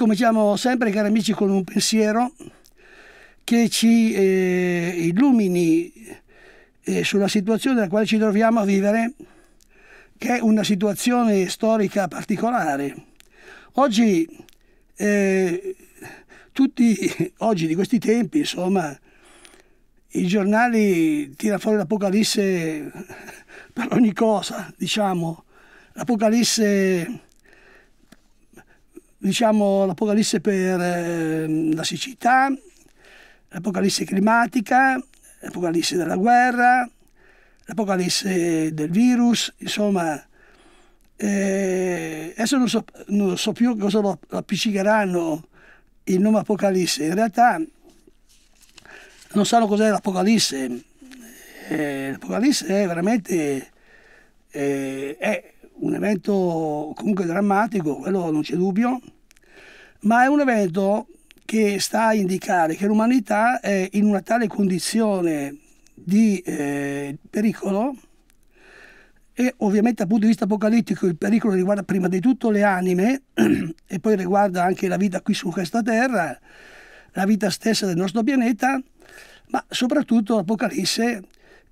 cominciamo sempre, cari amici, con un pensiero che ci eh, illumini eh, sulla situazione nella quale ci troviamo a vivere, che è una situazione storica particolare. Oggi, eh, tutti, oggi di questi tempi, insomma, i giornali tirano fuori l'Apocalisse per ogni cosa, diciamo, l'Apocalisse diciamo, l'Apocalisse per eh, la siccità, l'Apocalisse climatica, l'Apocalisse della guerra, l'Apocalisse del virus, insomma... Eh, adesso non so, non so, più cosa lo appiccicheranno il nome Apocalisse, in realtà non sanno cos'è l'Apocalisse. Eh, L'Apocalisse è veramente eh, è un evento comunque drammatico, quello non c'è dubbio, ma è un evento che sta a indicare che l'umanità è in una tale condizione di eh, pericolo e ovviamente dal punto di vista apocalittico il pericolo riguarda prima di tutto le anime e poi riguarda anche la vita qui su questa terra, la vita stessa del nostro pianeta, ma soprattutto l'Apocalisse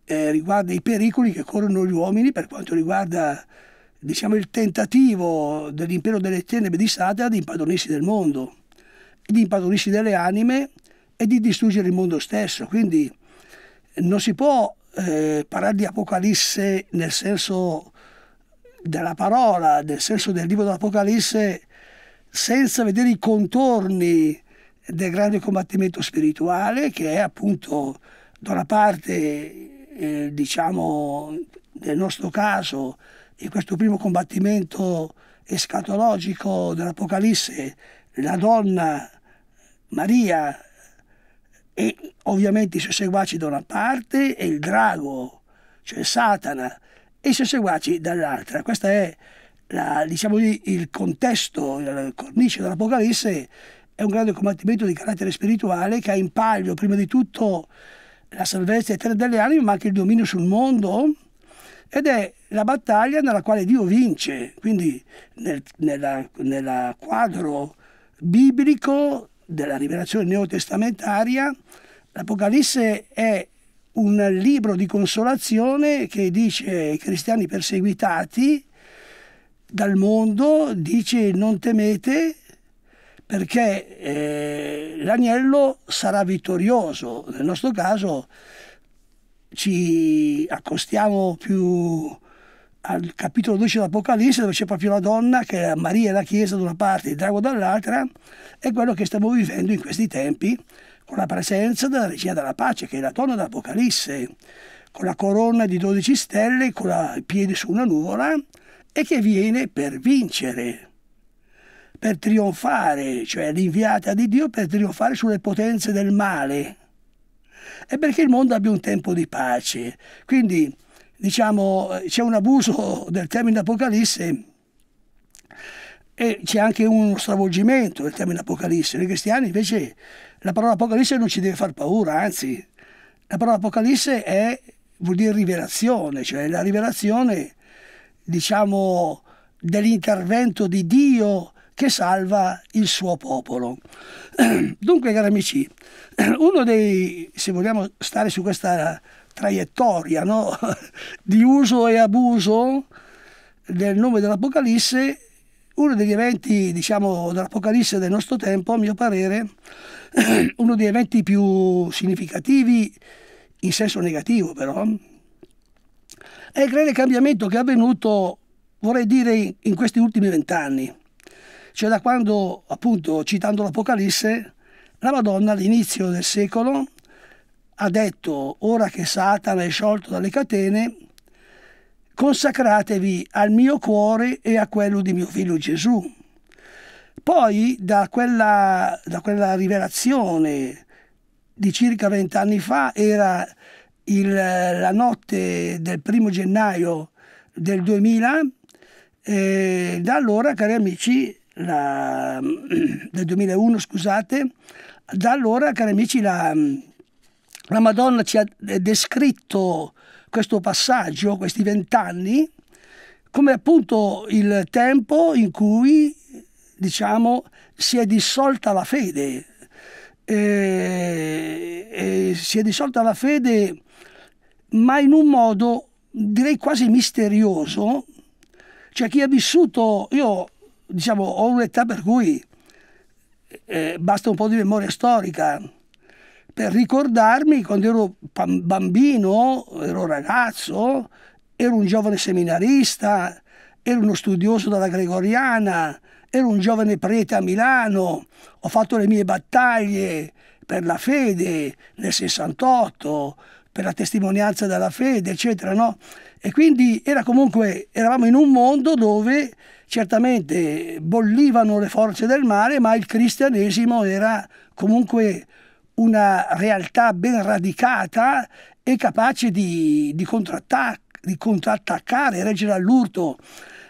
eh, riguarda i pericoli che corrono gli uomini per quanto riguarda diciamo, il tentativo dell'impero delle tenebre di Satana di impadronirsi del mondo, di impadronirsi delle anime e di distruggere il mondo stesso. Quindi non si può eh, parlare di Apocalisse nel senso della parola, nel senso del libro dell'Apocalisse, senza vedere i contorni del grande combattimento spirituale che è appunto da una parte, eh, diciamo, nel nostro caso, in questo primo combattimento escatologico dell'Apocalisse, la donna Maria e ovviamente i suoi seguaci da una parte e il drago, cioè Satana, e i suoi seguaci dall'altra. Questo è la, diciamo, il contesto, la cornice dell'Apocalisse, è un grande combattimento di carattere spirituale che ha in palio prima di tutto la salvezza eterna delle anime, ma anche il dominio sul mondo, ed è la battaglia nella quale Dio vince, quindi nel nella, nella quadro biblico della rivelazione neotestamentaria, l'Apocalisse è un libro di consolazione che dice ai cristiani perseguitati dal mondo, dice non temete perché eh, l'agnello sarà vittorioso. Nel nostro caso ci accostiamo più al capitolo 12 dell'Apocalisse dove c'è proprio la donna che è Maria e la Chiesa da una parte e il drago dall'altra è quello che stiamo vivendo in questi tempi con la presenza della regina della pace che è la donna dell'Apocalisse con la corona di 12 stelle con i piedi su una nuvola e che viene per vincere per trionfare cioè l'inviata di Dio per trionfare sulle potenze del male è perché il mondo abbia un tempo di pace. Quindi, diciamo, c'è un abuso del termine Apocalisse e c'è anche uno stravolgimento del termine Apocalisse. Noi cristiani invece la parola Apocalisse non ci deve far paura, anzi, la parola Apocalisse è, vuol dire rivelazione, cioè la rivelazione, diciamo, dell'intervento di Dio che salva il suo popolo. Dunque, cari amici, uno dei, se vogliamo stare su questa traiettoria no? di uso e abuso del nome dell'Apocalisse, uno degli eventi, diciamo, dell'Apocalisse del nostro tempo, a mio parere, uno degli eventi più significativi, in senso negativo però, è il grande cambiamento che è avvenuto, vorrei dire, in questi ultimi vent'anni. Cioè da quando, appunto, citando l'Apocalisse, la Madonna all'inizio del secolo ha detto, ora che Satana è sciolto dalle catene, consacratevi al mio cuore e a quello di mio figlio Gesù. Poi da quella, da quella rivelazione di circa vent'anni fa era il, la notte del primo gennaio del 2000, e eh, da allora, cari amici, la, del 2001, scusate, da allora, cari amici, la, la Madonna ci ha descritto questo passaggio, questi vent'anni, come appunto il tempo in cui, diciamo, si è dissolta la fede. E, e si è dissolta la fede, ma in un modo direi quasi misterioso. Cioè chi ha vissuto, io diciamo, ho un'età per cui eh, basta un po' di memoria storica per ricordarmi quando ero bambino, ero ragazzo, ero un giovane seminarista, ero uno studioso dalla Gregoriana, ero un giovane prete a Milano, ho fatto le mie battaglie per la fede nel 68, per la testimonianza della fede, eccetera, no? E quindi era comunque, eravamo in un mondo dove certamente bollivano le forze del male, ma il cristianesimo era comunque una realtà ben radicata e capace di, di, di contrattaccare, reggere all'urto.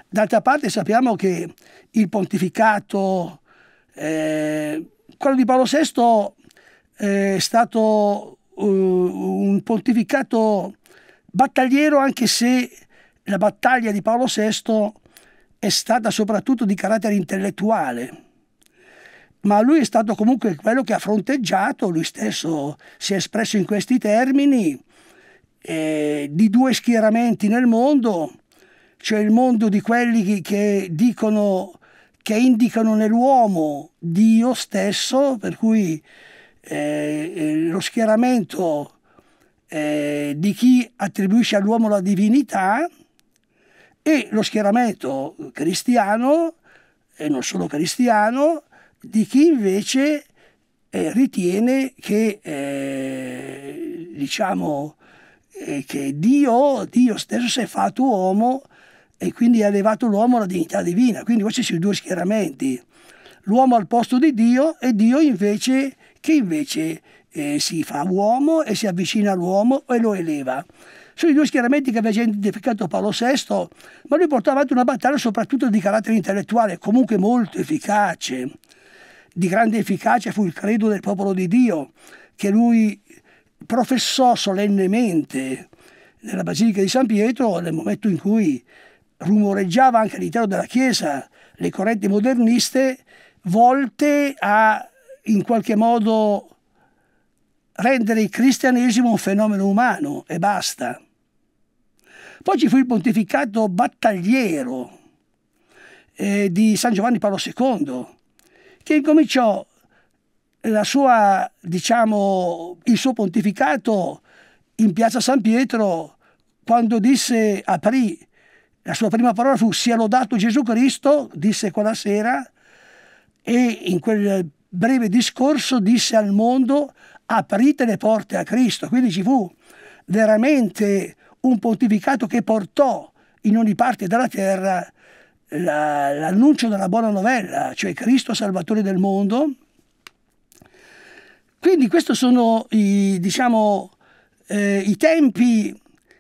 D'altra parte sappiamo che il pontificato, eh, quello di Paolo VI eh, è stato uh, un pontificato battagliero anche se la battaglia di Paolo VI è stata soprattutto di carattere intellettuale, ma lui è stato comunque quello che ha fronteggiato, lui stesso si è espresso in questi termini, eh, di due schieramenti nel mondo, cioè il mondo di quelli che dicono, che indicano nell'uomo Dio stesso, per cui eh, eh lo schieramento eh, di chi attribuisce all'uomo la divinità e lo schieramento cristiano, e non solo cristiano, di chi invece eh, ritiene che, eh, diciamo, eh, che Dio, Dio stesso si è fatto uomo e quindi ha elevato l'uomo alla dignità divina. Quindi questi sono i due schieramenti. L'uomo al posto di Dio e Dio invece che invece e si fa uomo e si avvicina all'uomo e lo eleva. Sono i due schieramenti che aveva identificato Paolo VI, ma lui portò avanti una battaglia soprattutto di carattere intellettuale, comunque molto efficace. Di grande efficacia fu il credo del popolo di Dio, che lui professò solennemente nella Basilica di San Pietro nel momento in cui rumoreggiava anche all'interno della Chiesa le correnti moderniste volte a in qualche modo rendere il cristianesimo un fenomeno umano e basta. Poi ci fu il pontificato battagliero eh, di San Giovanni Paolo II, che incominciò sua, diciamo, il suo pontificato in piazza San Pietro quando disse, aprì, la sua prima parola fu sia lodato Gesù Cristo, disse quella sera, e in quel breve discorso disse al mondo aprite le porte a Cristo. Quindi ci fu veramente un pontificato che portò in ogni parte della terra l'annuncio della buona novella, cioè Cristo Salvatore del mondo. Quindi questi sono i, diciamo, eh, i, tempi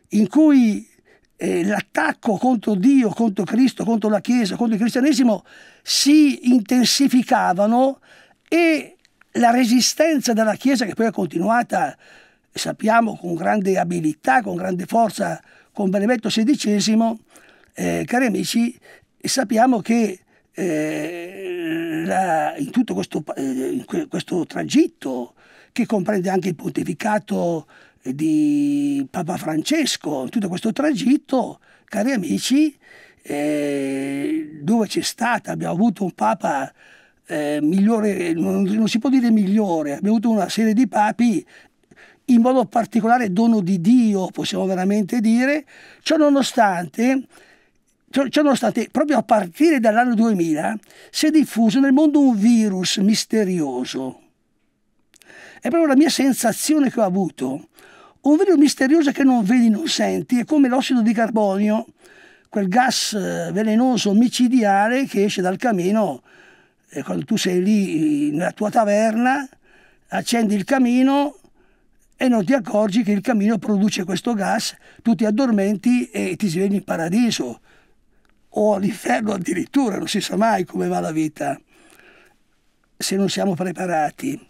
in cui eh, l'attacco contro Dio, contro Cristo, contro la Chiesa, contro il cristianesimo si intensificavano e la resistenza della Chiesa che poi è continuata, sappiamo, con grande abilità, con grande forza, con Benevento XVI, eh, cari amici, sappiamo che eh, la, in tutto questo, eh, questo, tragitto, che comprende anche il pontificato di Papa Francesco, in tutto questo tragitto, cari amici, eh, dove c'è stata, abbiamo avuto un Papa eh, migliore, eh, non, non si può dire migliore, abbiamo avuto una serie di papi in modo particolare dono di Dio, possiamo veramente dire, ciò nonostante, ciò nonostante proprio a partire dall'anno 2000 si è diffuso nel mondo un virus misterioso. È proprio la mia sensazione che ho avuto. Un virus misterioso che non vedi, non senti, è come l'ossido di carbonio, quel gas eh, velenoso micidiale che esce dal camino e quando tu sei lì eh, nella tua taverna, accendi il camino e non ti accorgi che il camino produce questo gas, tu ti addormenti e ti svegli in paradiso o all'inferno addirittura, non si sa mai come va la vita se non siamo preparati.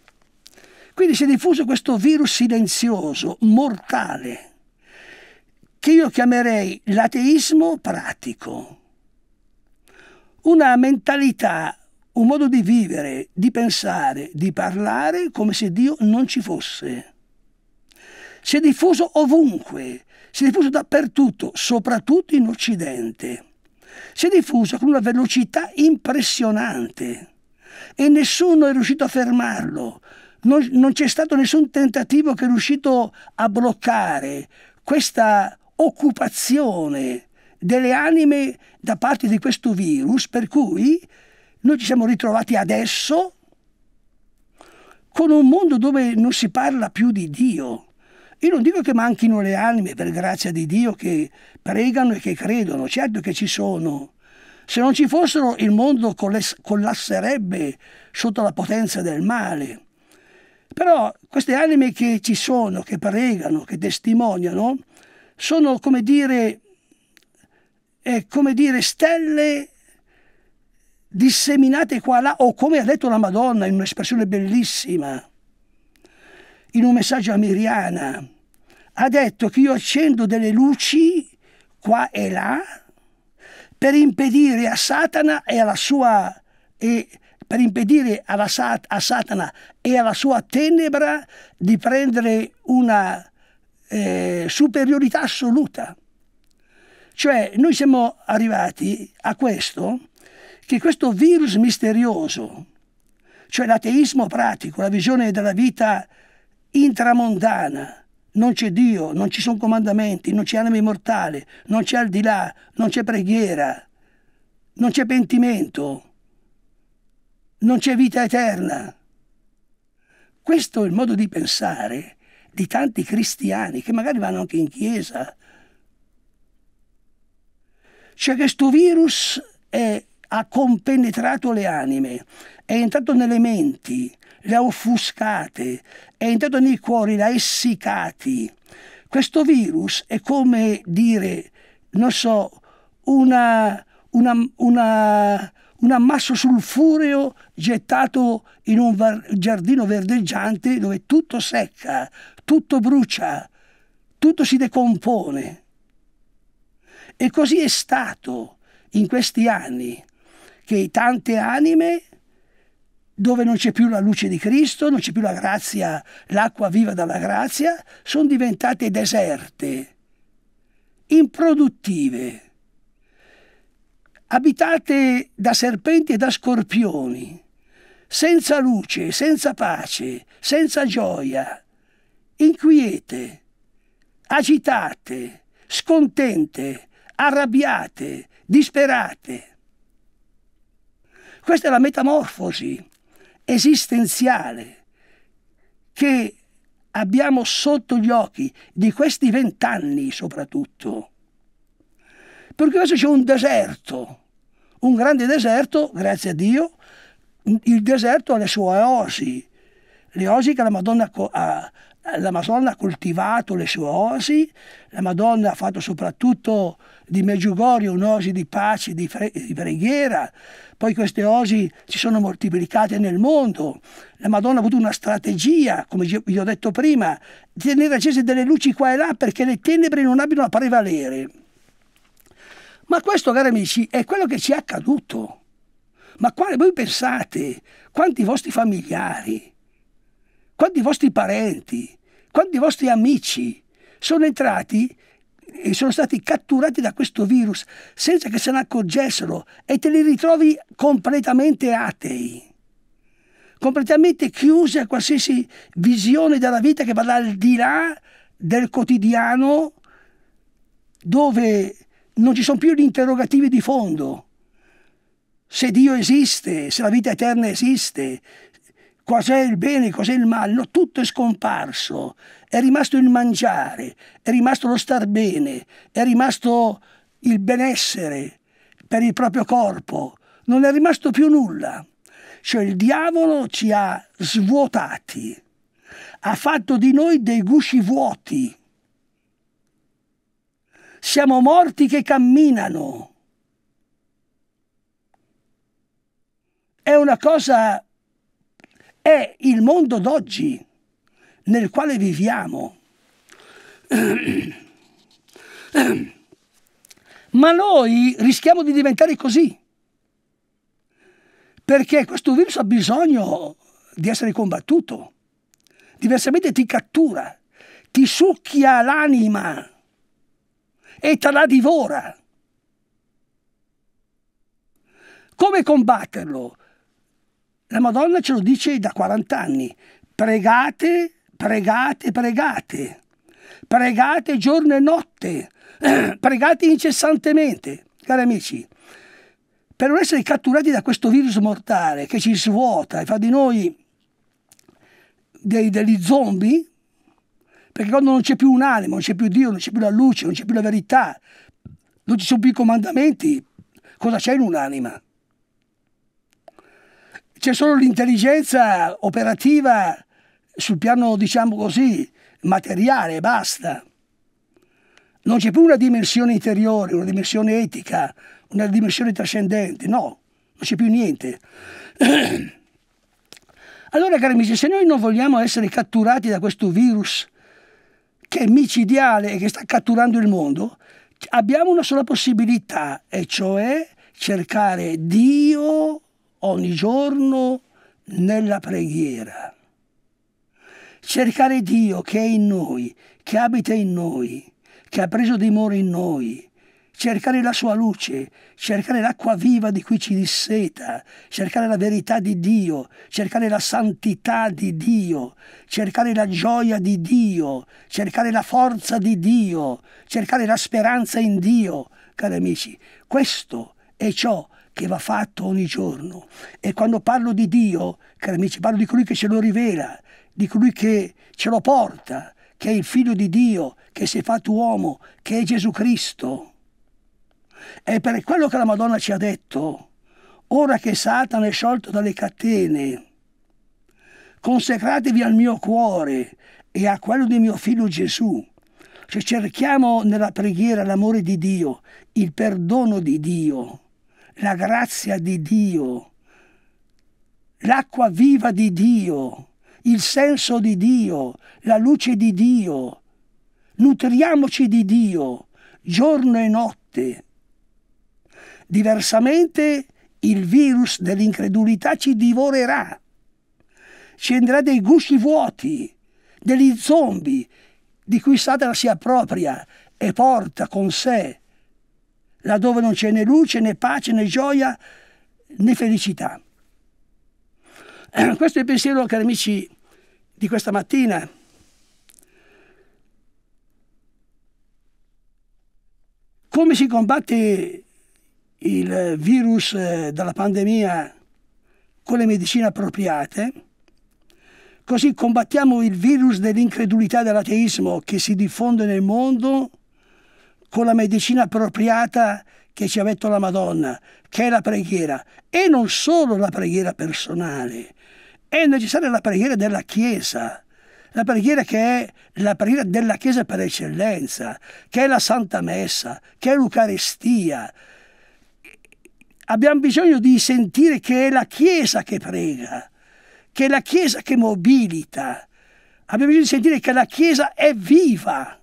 Quindi si è diffuso questo virus silenzioso, mortale, che io chiamerei l'ateismo pratico, una mentalità un modo di vivere, di pensare, di parlare come se Dio non ci fosse. Si è diffuso ovunque, si è diffuso dappertutto, soprattutto in Occidente. Si è diffuso con una velocità impressionante e nessuno è riuscito a fermarlo. Non, non c'è stato nessun tentativo che è riuscito a bloccare questa occupazione delle anime da parte di questo virus, per cui noi ci siamo ritrovati adesso con un mondo dove non si parla più di Dio. Io non dico che manchino le anime, per grazia di Dio, che pregano e che credono, certo che ci sono. Se non ci fossero il mondo collasserebbe sotto la potenza del male. Però queste anime che ci sono, che pregano, che testimoniano, sono come dire, eh, come dire stelle disseminate qua là, o come ha detto la Madonna in un'espressione bellissima, in un messaggio a Miriana, ha detto che io accendo delle luci qua e là per impedire a Satana e alla sua... E, per impedire Sat a Satana e alla sua tenebra di prendere una eh, superiorità assoluta. Cioè noi siamo arrivati a questo che questo virus misterioso, cioè l'ateismo pratico, la visione della vita intramondana, non c'è Dio, non ci sono comandamenti, non c'è anima immortale, non c'è al di là, non c'è preghiera, non c'è pentimento, non c'è vita eterna. Questo è il modo di pensare di tanti cristiani che magari vanno anche in chiesa. Cioè questo virus è ha compenetrato le anime, è entrato nelle menti, le ha offuscate, è entrato nei cuori, le ha essiccati. Questo virus è come dire, non so, una, una, una, un ammasso sulfureo gettato in un giardino verdeggiante dove tutto secca, tutto brucia, tutto si decompone. E così è stato in questi anni che tante anime dove non c'è più la luce di Cristo, non c'è più la grazia, l'acqua viva dalla grazia, sono diventate deserte, improduttive, abitate da serpenti e da scorpioni, senza luce, senza pace, senza gioia, inquiete, agitate, scontente, arrabbiate, disperate. Questa è la metamorfosi esistenziale che abbiamo sotto gli occhi di questi vent'anni soprattutto. Perché adesso c'è un deserto, un grande deserto, grazie a Dio, il deserto ha le sue oasi, le oasi che la Madonna ha, eh, la Madonna ha coltivato le sue osi, la Madonna ha fatto soprattutto di Meggiugorio un'osi di pace, di, di preghiera, poi queste osi si sono moltiplicate nel mondo, la Madonna ha avuto una strategia, come vi ho detto prima, di tenere accese delle luci qua e là perché le tenebre non abbiano a prevalere. Ma questo, cari amici, è quello che ci è accaduto. Ma quale, voi pensate, quanti vostri familiari, quanti vostri parenti, quando i vostri amici sono entrati e sono stati catturati da questo virus senza che se ne accorgessero e te li ritrovi completamente atei, completamente chiusi a qualsiasi visione della vita che vada al di là del quotidiano dove non ci sono più gli interrogativi di fondo. Se Dio esiste, se la vita eterna esiste, cos'è il bene, cos'è il male, no, tutto è scomparso, è rimasto il mangiare, è rimasto lo star bene, è rimasto il benessere per il proprio corpo, non è rimasto più nulla. Cioè il diavolo ci ha svuotati, ha fatto di noi dei gusci vuoti. Siamo morti che camminano. È una cosa è il mondo d'oggi nel quale viviamo. Ma noi rischiamo di diventare così, perché questo virus ha bisogno di essere combattuto, diversamente ti cattura, ti succhia l'anima e te la divora. Come combatterlo? La Madonna ce lo dice da 40 anni, pregate, pregate, pregate, pregate giorno e notte, pregate incessantemente, cari amici, per non essere catturati da questo virus mortale che ci svuota e fa di noi dei, degli zombie, perché quando non c'è più un'anima, non c'è più Dio, non c'è più la luce, non c'è più la verità, non ci sono più i comandamenti, cosa c'è in un'anima? c'è solo l'intelligenza operativa sul piano, diciamo così, materiale e basta. Non c'è più una dimensione interiore, una dimensione etica, una dimensione trascendente, no, non c'è più niente. Allora, cari amici, se noi non vogliamo essere catturati da questo virus che è micidiale e che sta catturando il mondo, abbiamo una sola possibilità, e cioè cercare Dio ogni giorno nella preghiera. Cercare Dio che è in noi, che abita in noi, che ha preso dimora in noi. Cercare la sua luce, cercare l'acqua viva di cui ci disseta, cercare la verità di Dio, cercare la santità di Dio, cercare la gioia di Dio, cercare la forza di Dio, cercare la speranza in Dio. Cari amici, questo è ciò che che va fatto ogni giorno. E quando parlo di Dio, cari amici, parlo di colui che ce lo rivela, di colui che ce lo porta, che è il figlio di Dio, che si è fatto uomo, che è Gesù Cristo. E per quello che la Madonna ci ha detto, ora che Satana è sciolto dalle catene, consecratevi al mio cuore e a quello di mio figlio Gesù. Cioè cerchiamo nella preghiera l'amore di Dio, il perdono di Dio la grazia di Dio, l'acqua viva di Dio, il senso di Dio, la luce di Dio. Nutriamoci di Dio giorno e notte. Diversamente il virus dell'incredulità ci divorerà, ci andrà dei gusci vuoti, degli zombie di cui Satana si appropria e porta con sé laddove non c'è né luce, né pace, né gioia, né felicità. Questo è il pensiero, cari amici, di questa mattina. Come si combatte il virus eh, della pandemia con le medicine appropriate? Così combattiamo il virus dell'incredulità dell'ateismo che si diffonde nel mondo con la medicina appropriata che ci ha detto la Madonna, che è la preghiera, e non solo la preghiera personale, è necessaria la preghiera della Chiesa, la preghiera che è la preghiera della Chiesa per eccellenza, che è la Santa Messa, che è l'Eucarestia. Abbiamo bisogno di sentire che è la Chiesa che prega, che è la Chiesa che mobilita, abbiamo bisogno di sentire che la Chiesa è viva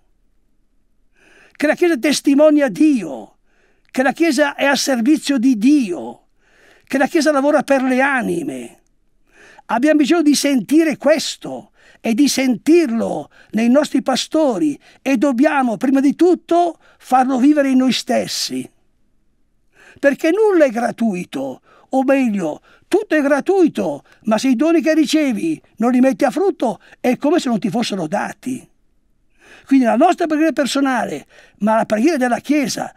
che la Chiesa testimonia Dio, che la Chiesa è a servizio di Dio, che la Chiesa lavora per le anime. Abbiamo bisogno di sentire questo e di sentirlo nei nostri pastori e dobbiamo prima di tutto farlo vivere in noi stessi. Perché nulla è gratuito, o meglio, tutto è gratuito, ma se i doni che ricevi non li metti a frutto è come se non ti fossero dati. Quindi la nostra preghiera personale, ma la preghiera della Chiesa,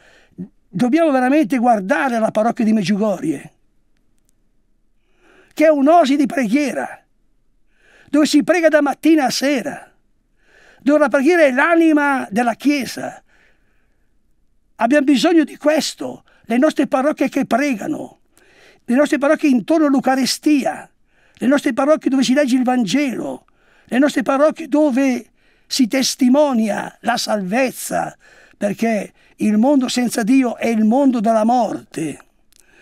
dobbiamo veramente guardare alla parrocchia di Meggiugorie, che è un'osi di preghiera, dove si prega da mattina a sera, dove la preghiera è l'anima della Chiesa. Abbiamo bisogno di questo, le nostre parrocchie che pregano, le nostre parrocchie intorno all'Eucarestia, le nostre parrocchie dove si legge il Vangelo, le nostre parrocchie dove si testimonia la salvezza, perché il mondo senza Dio è il mondo della morte,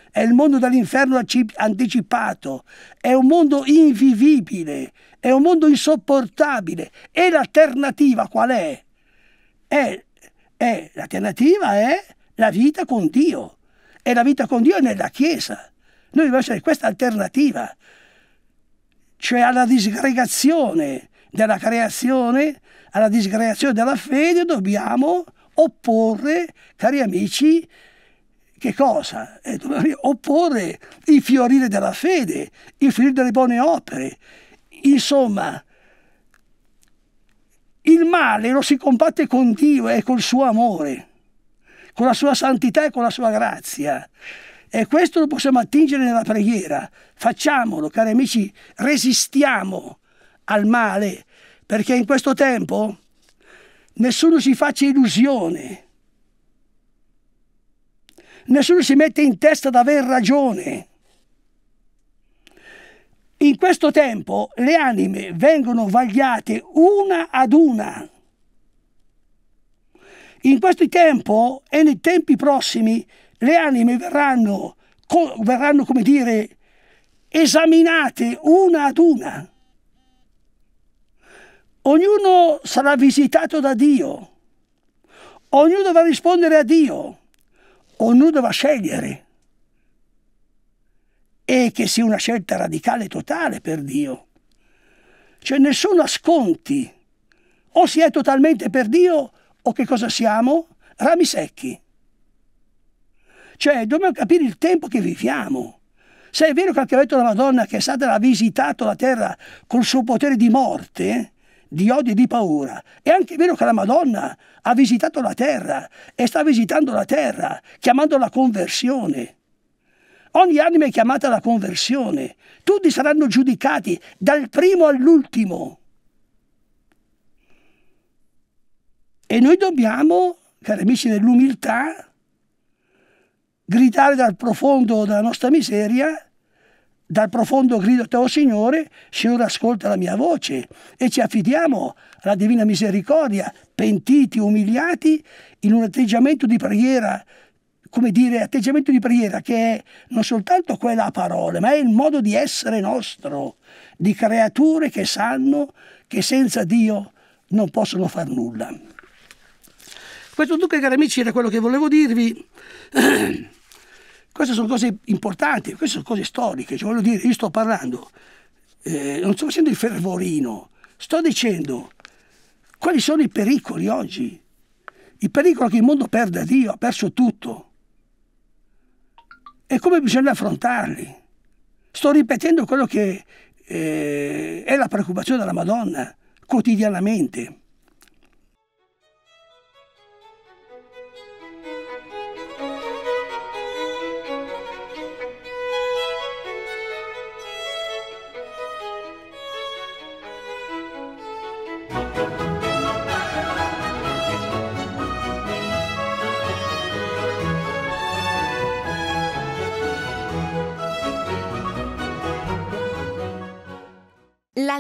è il mondo dell'inferno anticipato, è un mondo invivibile, è un mondo insopportabile. E l'alternativa qual è? è, è l'alternativa è la vita con Dio. E la vita con Dio è nella Chiesa. Noi dobbiamo essere questa alternativa, cioè alla disgregazione della creazione alla disgregazione della fede dobbiamo opporre, cari amici, che cosa? Eh, opporre il fiorire della fede, il fiorire delle buone opere. Insomma, il male lo si combatte con Dio e col suo amore, con la sua santità e con la sua grazia. E questo lo possiamo attingere nella preghiera. Facciamolo, cari amici, resistiamo al male, perché in questo tempo nessuno si faccia illusione, nessuno si mette in testa di aver ragione. In questo tempo le anime vengono vagliate una ad una. In questo tempo e nei tempi prossimi le anime verranno, verranno come dire, esaminate una ad una. Ognuno sarà visitato da Dio, ognuno dovrà rispondere a Dio, ognuno dovrà scegliere. E che sia una scelta radicale e totale per Dio. Cioè nessuno sconti. o si è totalmente per Dio o che cosa siamo? Rami secchi. Cioè dobbiamo capire il tempo che viviamo. Se è vero che anche detto la Madonna che è stata la visitato la terra col suo potere di morte, di odio e di paura. È anche vero che la Madonna ha visitato la terra e sta visitando la terra, chiamando la conversione. Ogni anima è chiamata alla conversione. Tutti saranno giudicati dal primo all'ultimo. E noi dobbiamo, cari amici dell'umiltà, gridare dal profondo della nostra miseria dal profondo grido Teo Signore, Signore ascolta la mia voce e ci affidiamo alla Divina Misericordia, pentiti, umiliati, in un atteggiamento di preghiera, come dire, atteggiamento di preghiera che è non soltanto quella a parole, ma è il modo di essere nostro, di creature che sanno che senza Dio non possono far nulla. Questo dunque, cari amici, era quello che volevo dirvi. Queste sono cose importanti, queste sono cose storiche. Cioè, voglio dire, io sto parlando, eh, non sto facendo il fervorino, sto dicendo quali sono i pericoli oggi. Il pericolo è che il mondo perda Dio, ha perso tutto. E come bisogna affrontarli? Sto ripetendo quello che eh, è la preoccupazione della Madonna quotidianamente.